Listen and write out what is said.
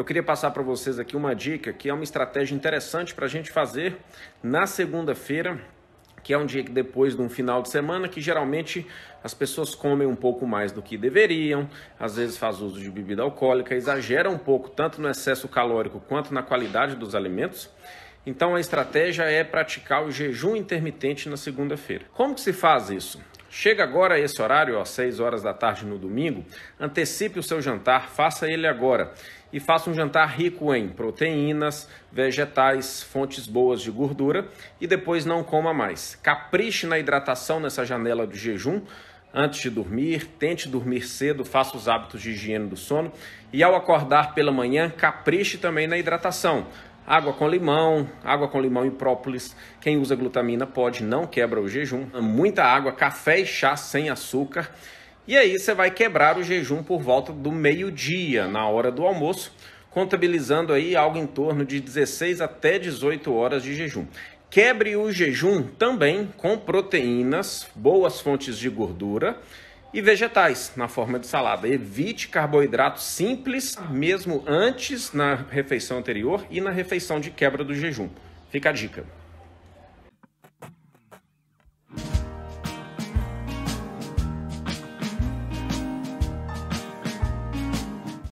eu queria passar para vocês aqui uma dica que é uma estratégia interessante para a gente fazer na segunda-feira que é um dia que depois de um final de semana que geralmente as pessoas comem um pouco mais do que deveriam, às vezes faz uso de bebida alcoólica, exagera um pouco tanto no excesso calórico quanto na qualidade dos alimentos. Então a estratégia é praticar o jejum intermitente na segunda-feira. Como que se faz isso? Chega agora a esse horário, às 6 horas da tarde no domingo, antecipe o seu jantar, faça ele agora e faça um jantar rico em proteínas, vegetais, fontes boas de gordura e depois não coma mais. Capriche na hidratação nessa janela do jejum antes de dormir, tente dormir cedo, faça os hábitos de higiene do sono e ao acordar pela manhã, capriche também na hidratação. Água com limão, água com limão e própolis. Quem usa glutamina pode, não quebra o jejum. Muita água, café e chá sem açúcar. E aí você vai quebrar o jejum por volta do meio-dia, na hora do almoço, contabilizando aí algo em torno de 16 até 18 horas de jejum. Quebre o jejum também com proteínas, boas fontes de gordura e vegetais na forma de salada. Evite carboidratos simples, mesmo antes na refeição anterior e na refeição de quebra do jejum. Fica a dica.